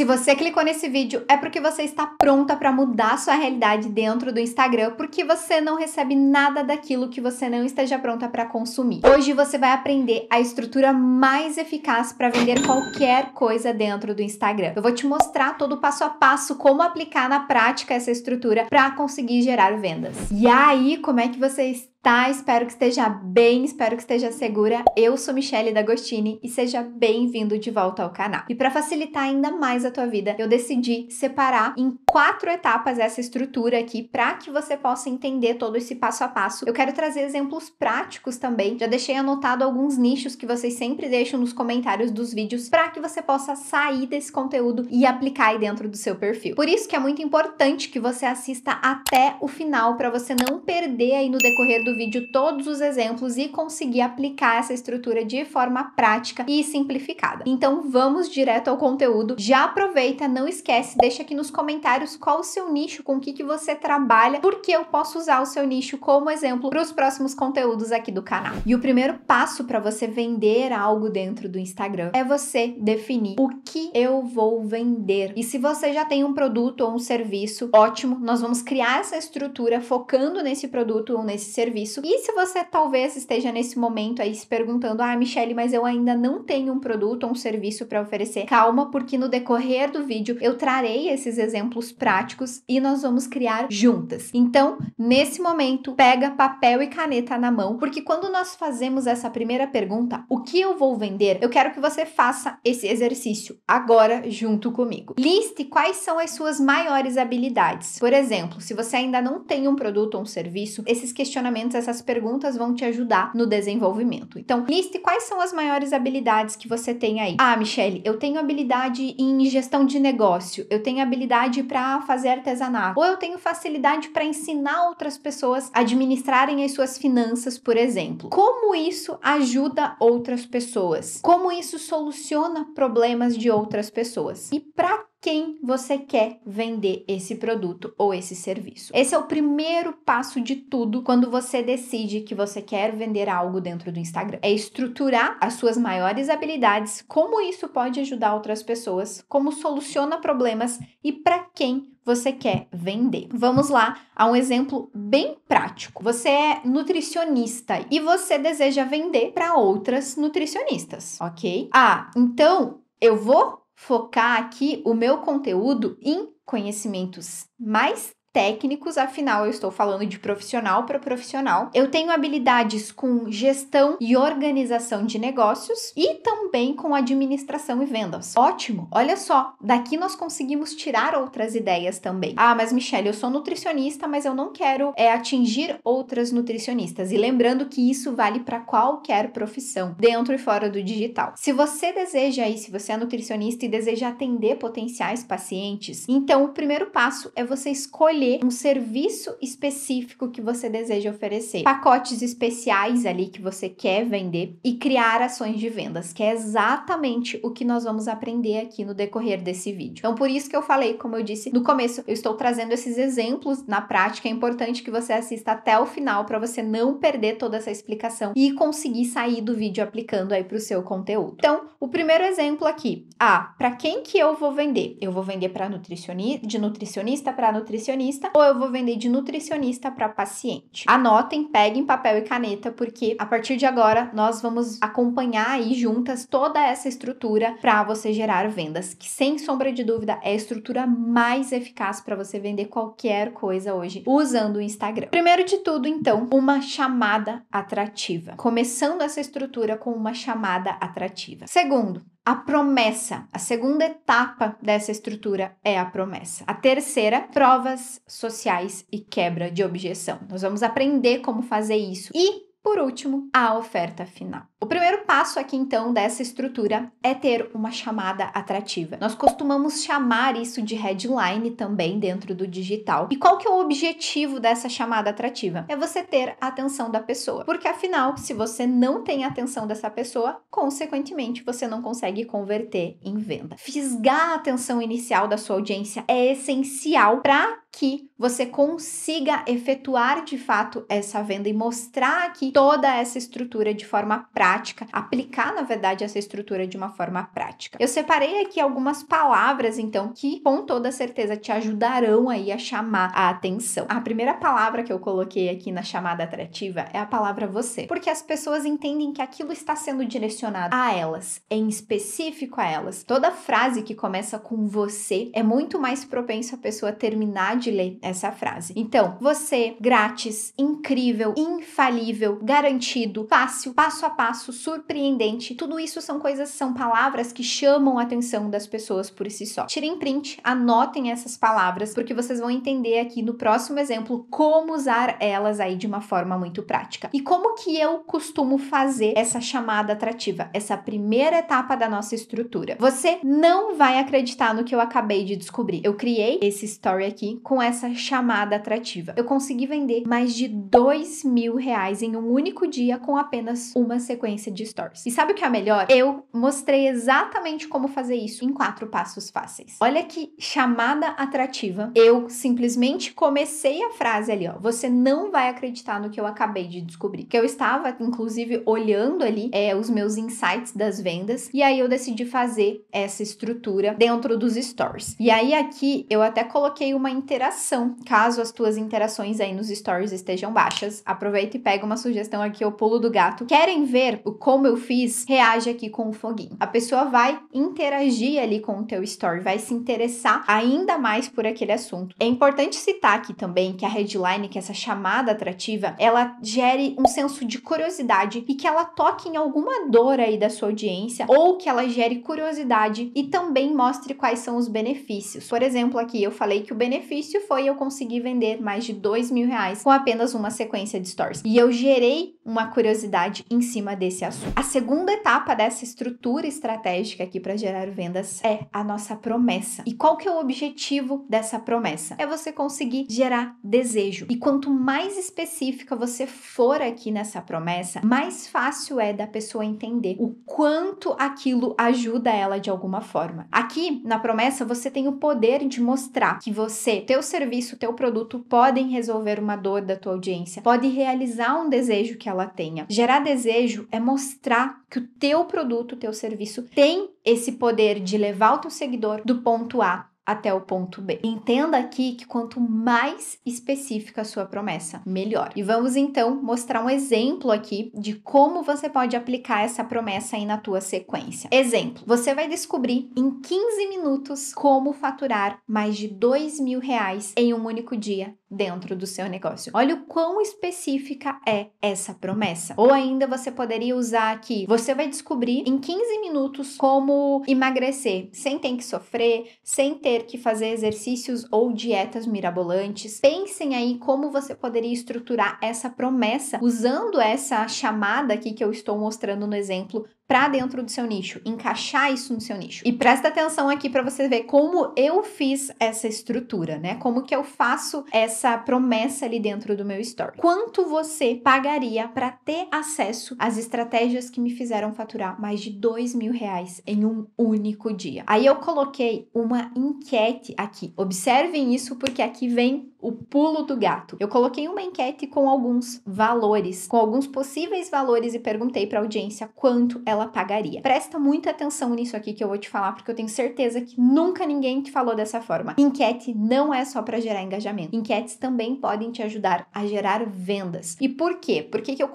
Se você clicou nesse vídeo, é porque você está pronta para mudar sua realidade dentro do Instagram, porque você não recebe nada daquilo que você não esteja pronta para consumir. Hoje você vai aprender a estrutura mais eficaz para vender qualquer coisa dentro do Instagram. Eu vou te mostrar todo o passo a passo como aplicar na prática essa estrutura para conseguir gerar vendas. E aí, como é que vocês tá? Espero que esteja bem, espero que esteja segura. Eu sou Michelle D'Agostini e seja bem-vindo de volta ao canal. E para facilitar ainda mais a tua vida, eu decidi separar em quatro etapas essa estrutura aqui para que você possa entender todo esse passo a passo. Eu quero trazer exemplos práticos também. Já deixei anotado alguns nichos que vocês sempre deixam nos comentários dos vídeos para que você possa sair desse conteúdo e aplicar aí dentro do seu perfil. Por isso que é muito importante que você assista até o final para você não perder aí no decorrer do vídeo todos os exemplos e conseguir aplicar essa estrutura de forma prática e simplificada. Então vamos direto ao conteúdo. Já aproveita, não esquece, deixa aqui nos comentários qual o seu nicho, com o que, que você trabalha, porque eu posso usar o seu nicho como exemplo para os próximos conteúdos aqui do canal. E o primeiro passo para você vender algo dentro do Instagram é você definir o que eu vou vender. E se você já tem um produto ou um serviço, ótimo, nós vamos criar essa estrutura focando nesse produto ou nesse serviço isso. E se você talvez esteja nesse momento aí se perguntando: ah, Michelle, mas eu ainda não tenho um produto ou um serviço para oferecer, calma, porque no decorrer do vídeo eu trarei esses exemplos práticos e nós vamos criar juntas. Então, nesse momento, pega papel e caneta na mão, porque quando nós fazemos essa primeira pergunta, o que eu vou vender, eu quero que você faça esse exercício agora junto comigo. Liste quais são as suas maiores habilidades. Por exemplo, se você ainda não tem um produto ou um serviço, esses questionamentos importantes, essas perguntas vão te ajudar no desenvolvimento. Então, liste quais são as maiores habilidades que você tem aí. Ah, Michelle, eu tenho habilidade em gestão de negócio, eu tenho habilidade para fazer artesanato, ou eu tenho facilidade para ensinar outras pessoas a administrarem as suas finanças, por exemplo. Como isso ajuda outras pessoas? Como isso soluciona problemas de outras pessoas? E para quem você quer vender esse produto ou esse serviço. Esse é o primeiro passo de tudo quando você decide que você quer vender algo dentro do Instagram. É estruturar as suas maiores habilidades, como isso pode ajudar outras pessoas, como soluciona problemas e para quem você quer vender. Vamos lá a um exemplo bem prático. Você é nutricionista e você deseja vender para outras nutricionistas, ok? Ah, então eu vou focar aqui o meu conteúdo em conhecimentos mais técnicos, afinal eu estou falando de profissional para profissional. Eu tenho habilidades com gestão e organização de negócios e também com administração e vendas. Ótimo! Olha só, daqui nós conseguimos tirar outras ideias também. Ah, mas Michelle, eu sou nutricionista, mas eu não quero é, atingir outras nutricionistas. E lembrando que isso vale para qualquer profissão, dentro e fora do digital. Se você deseja aí, se você é nutricionista e deseja atender potenciais pacientes, então o primeiro passo é você escolher escolher um serviço específico que você deseja oferecer, pacotes especiais ali que você quer vender e criar ações de vendas, que é exatamente o que nós vamos aprender aqui no decorrer desse vídeo. Então, por isso que eu falei, como eu disse no começo, eu estou trazendo esses exemplos na prática. É importante que você assista até o final para você não perder toda essa explicação e conseguir sair do vídeo aplicando aí para o seu conteúdo. Então, o primeiro exemplo aqui, ah, para quem que eu vou vender? Eu vou vender para nutricionista, de nutricionista para nutricionista nutricionista ou eu vou vender de nutricionista para paciente. Anotem, peguem papel e caneta, porque a partir de agora nós vamos acompanhar aí juntas toda essa estrutura para você gerar vendas, que sem sombra de dúvida é a estrutura mais eficaz para você vender qualquer coisa hoje usando o Instagram. Primeiro de tudo, então, uma chamada atrativa. Começando essa estrutura com uma chamada atrativa. Segundo, a promessa. A segunda etapa dessa estrutura é a promessa. A terceira, provas sociais e quebra de objeção. Nós vamos aprender como fazer isso. E por último, a oferta final. O primeiro passo aqui então dessa estrutura é ter uma chamada atrativa. Nós costumamos chamar isso de headline também dentro do digital. E qual que é o objetivo dessa chamada atrativa? É você ter a atenção da pessoa. Porque afinal, se você não tem a atenção dessa pessoa, consequentemente você não consegue converter em venda. Fisgar a atenção inicial da sua audiência é essencial para que você consiga efetuar de fato essa venda e mostrar aqui toda essa estrutura de forma prática, aplicar na verdade essa estrutura de uma forma prática. Eu separei aqui algumas palavras então que com toda certeza te ajudarão aí a chamar a atenção. A primeira palavra que eu coloquei aqui na chamada atrativa é a palavra você, porque as pessoas entendem que aquilo está sendo direcionado a elas, em específico a elas. Toda frase que começa com você é muito mais propenso a pessoa terminar de ler essa frase. Então, você, grátis, incrível, infalível, garantido, fácil, passo a passo, surpreendente, tudo isso são coisas, são palavras que chamam a atenção das pessoas por si só. Tirem print, anotem essas palavras, porque vocês vão entender aqui no próximo exemplo como usar elas aí de uma forma muito prática. E como que eu costumo fazer essa chamada atrativa, essa primeira etapa da nossa estrutura? Você não vai acreditar no que eu acabei de descobrir. Eu criei esse story aqui com com essa chamada atrativa. Eu consegui vender mais de dois mil reais em um único dia com apenas uma sequência de stories. E sabe o que é melhor? Eu mostrei exatamente como fazer isso em quatro passos fáceis. Olha que chamada atrativa. Eu simplesmente comecei a frase ali, ó. Você não vai acreditar no que eu acabei de descobrir. Que eu estava, inclusive, olhando ali é, os meus insights das vendas. E aí eu decidi fazer essa estrutura dentro dos stories. E aí aqui eu até coloquei uma interação interação. Caso as tuas interações aí nos stories estejam baixas, aproveita e pega uma sugestão aqui, o pulo do gato. Querem ver o como eu fiz? Reage aqui com o foguinho. A pessoa vai interagir ali com o teu story, vai se interessar ainda mais por aquele assunto. É importante citar aqui também que a headline, que é essa chamada atrativa, ela gere um senso de curiosidade e que ela toque em alguma dor aí da sua audiência ou que ela gere curiosidade e também mostre quais são os benefícios. Por exemplo, aqui eu falei que o benefício difícil foi eu conseguir vender mais de dois mil reais com apenas uma sequência de stories. E eu gerei uma curiosidade em cima desse assunto. A segunda etapa dessa estrutura estratégica aqui para gerar vendas é a nossa promessa. E qual que é o objetivo dessa promessa? É você conseguir gerar desejo. E quanto mais específica você for aqui nessa promessa, mais fácil é da pessoa entender o quanto aquilo ajuda ela de alguma forma. Aqui na promessa você tem o poder de mostrar que você, teu serviço, teu produto podem resolver uma dor da tua audiência, pode realizar um desejo que ela ela tenha. Gerar desejo é mostrar que o teu produto, o teu serviço tem esse poder de levar o teu seguidor do ponto A até o ponto B. Entenda aqui que quanto mais específica a sua promessa, melhor. E vamos então mostrar um exemplo aqui de como você pode aplicar essa promessa aí na tua sequência. Exemplo, você vai descobrir em 15 minutos como faturar mais de dois mil reais em um único dia dentro do seu negócio. Olha o quão específica é essa promessa. Ou ainda você poderia usar aqui: você vai descobrir em 15 minutos como emagrecer sem ter que sofrer, sem ter que fazer exercícios ou dietas mirabolantes. Pensem aí como você poderia estruturar essa promessa usando essa chamada aqui que eu estou mostrando no exemplo para dentro do seu nicho, encaixar isso no seu nicho. E presta atenção aqui para você ver como eu fiz essa estrutura, né? Como que eu faço essa promessa ali dentro do meu store. Quanto você pagaria para ter acesso às estratégias que me fizeram faturar mais de dois mil reais em um único dia? Aí eu coloquei uma enquete aqui. Observem isso porque aqui vem o pulo do gato. Eu coloquei uma enquete com alguns valores, com alguns possíveis valores e perguntei para a audiência quanto ela ela pagaria. Presta muita atenção nisso aqui que eu vou te falar, porque eu tenho certeza que nunca ninguém te falou dessa forma. Enquete não é só para gerar engajamento. Enquetes também podem te ajudar a gerar vendas. E por quê? Por que, que eu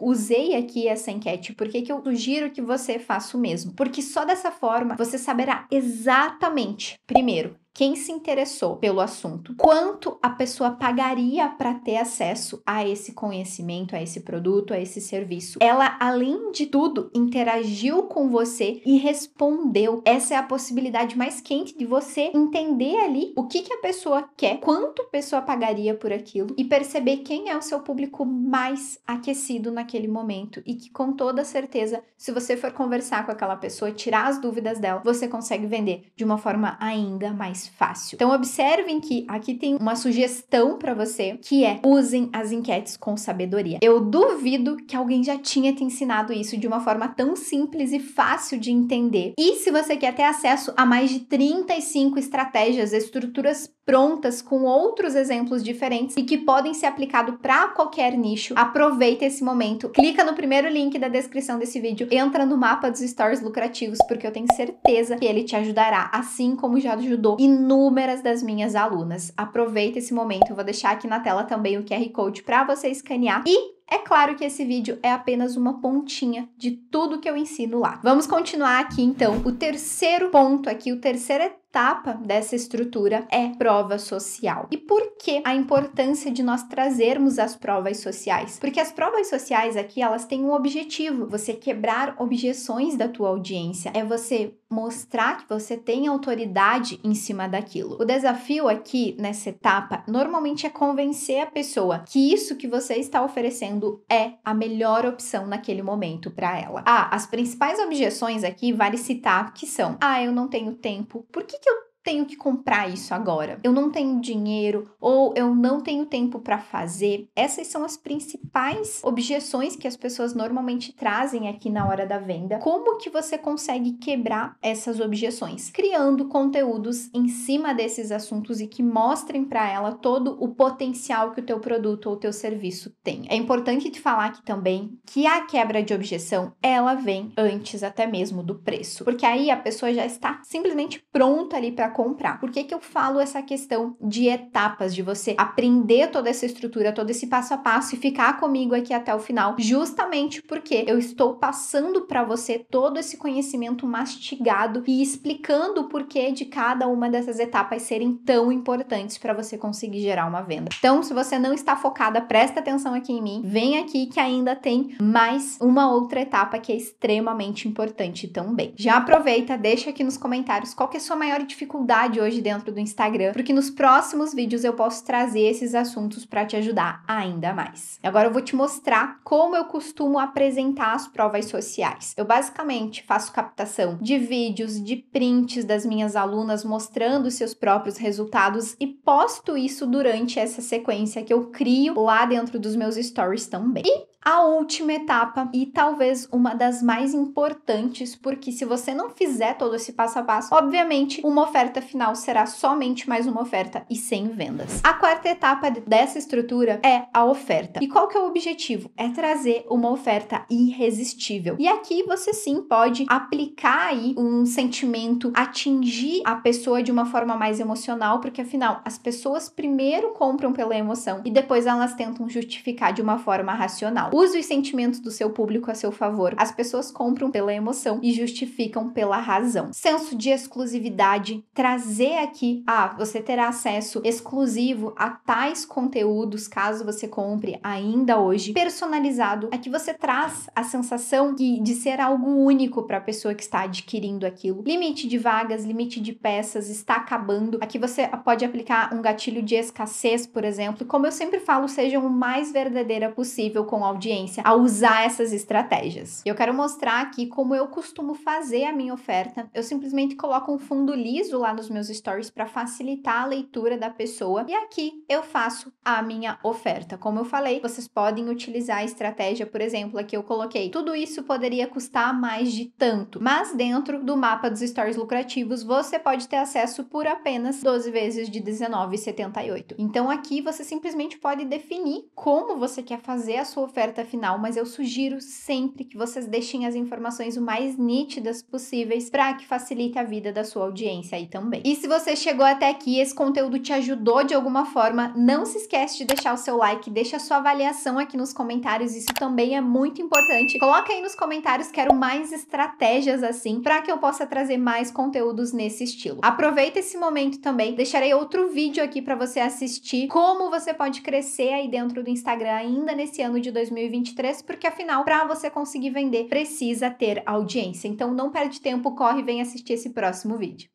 usei aqui essa enquete? Por que, que eu sugiro que você faça o mesmo? Porque só dessa forma você saberá exatamente, primeiro, quem se interessou pelo assunto, quanto a pessoa pagaria para ter acesso a esse conhecimento, a esse produto, a esse serviço. Ela, além de tudo, interagiu com você e respondeu. Essa é a possibilidade mais quente de você entender ali o que, que a pessoa quer, quanto a pessoa pagaria por aquilo e perceber quem é o seu público mais aquecido naquele momento e que, com toda certeza, se você for conversar com aquela pessoa, tirar as dúvidas dela, você consegue vender de uma forma ainda mais fácil. Então, observem que aqui tem uma sugestão para você, que é usem as enquetes com sabedoria. Eu duvido que alguém já tinha te ensinado isso de uma forma tão simples e fácil de entender. E se você quer ter acesso a mais de 35 estratégias, estruturas prontas com outros exemplos diferentes e que podem ser aplicados para qualquer nicho, aproveita esse momento. Clica no primeiro link da descrição desse vídeo, entra no mapa dos stories lucrativos, porque eu tenho certeza que ele te ajudará, assim como já ajudou. E inúmeras das minhas alunas. Aproveita esse momento, eu vou deixar aqui na tela também o QR Code para você escanear e é claro que esse vídeo é apenas uma pontinha de tudo que eu ensino lá. Vamos continuar aqui então o terceiro ponto aqui, o terceiro etapa é etapa dessa estrutura é prova social. E por que a importância de nós trazermos as provas sociais? Porque as provas sociais aqui, elas têm um objetivo, você quebrar objeções da tua audiência, é você mostrar que você tem autoridade em cima daquilo. O desafio aqui nessa etapa normalmente é convencer a pessoa que isso que você está oferecendo é a melhor opção naquele momento para ela. Ah, as principais objeções aqui vale citar que são: "Ah, eu não tenho tempo. Por que tenho que comprar isso agora. Eu não tenho dinheiro ou eu não tenho tempo para fazer. Essas são as principais objeções que as pessoas normalmente trazem aqui na hora da venda. Como que você consegue quebrar essas objeções? Criando conteúdos em cima desses assuntos e que mostrem para ela todo o potencial que o teu produto ou teu serviço tem. É importante te falar aqui também que a quebra de objeção, ela vem antes até mesmo do preço, porque aí a pessoa já está simplesmente pronta ali para comprar. Por que, que eu falo essa questão de etapas, de você aprender toda essa estrutura, todo esse passo a passo e ficar comigo aqui até o final? Justamente porque eu estou passando para você todo esse conhecimento mastigado e explicando o porquê de cada uma dessas etapas serem tão importantes para você conseguir gerar uma venda. Então, se você não está focada, presta atenção aqui em mim, vem aqui que ainda tem mais uma outra etapa que é extremamente importante também. Já aproveita, deixa aqui nos comentários qual que é a sua maior dificuldade dificuldade hoje dentro do Instagram, porque nos próximos vídeos eu posso trazer esses assuntos para te ajudar ainda mais. Agora eu vou te mostrar como eu costumo apresentar as provas sociais. Eu basicamente faço captação de vídeos, de prints das minhas alunas mostrando seus próprios resultados e posto isso durante essa sequência que eu crio lá dentro dos meus stories também. E a última etapa e talvez uma das mais importantes, porque se você não fizer todo esse passo a passo, obviamente uma oferta oferta final será somente mais uma oferta e sem vendas. A quarta etapa dessa estrutura é a oferta. E qual que é o objetivo? É trazer uma oferta irresistível. E aqui você sim pode aplicar aí um sentimento, atingir a pessoa de uma forma mais emocional, porque afinal as pessoas primeiro compram pela emoção e depois elas tentam justificar de uma forma racional. Use os sentimentos do seu público a seu favor. As pessoas compram pela emoção e justificam pela razão. Senso de exclusividade, trazer aqui, ah, você terá acesso exclusivo a tais conteúdos caso você compre ainda hoje, personalizado, é que você traz a sensação de, de ser algo único para a pessoa que está adquirindo aquilo. Limite de vagas, limite de peças está acabando. Aqui você pode aplicar um gatilho de escassez, por exemplo, e como eu sempre falo, seja o mais verdadeira possível com a audiência a usar essas estratégias. Eu quero mostrar aqui como eu costumo fazer a minha oferta. Eu simplesmente coloco um fundo liso lá nos meus stories para facilitar a leitura da pessoa. E aqui eu faço a minha oferta. Como eu falei, vocês podem utilizar a estratégia, por exemplo, aqui eu coloquei. Tudo isso poderia custar mais de tanto, mas dentro do mapa dos stories lucrativos você pode ter acesso por apenas 12 vezes de 19,78. Então aqui você simplesmente pode definir como você quer fazer a sua oferta final, mas eu sugiro sempre que vocês deixem as informações o mais nítidas possíveis para que facilite a vida da sua audiência aí também. E se você chegou até aqui, esse conteúdo te ajudou de alguma forma, não se esquece de deixar o seu like, deixa a sua avaliação aqui nos comentários, isso também é muito importante. Coloca aí nos comentários, quero mais estratégias assim, para que eu possa trazer mais conteúdos nesse estilo. Aproveita esse momento também, deixarei outro vídeo aqui para você assistir como você pode crescer aí dentro do Instagram ainda nesse ano de 2023, porque afinal, para você conseguir vender, precisa ter audiência. Então não perde tempo, corre e vem assistir esse próximo vídeo.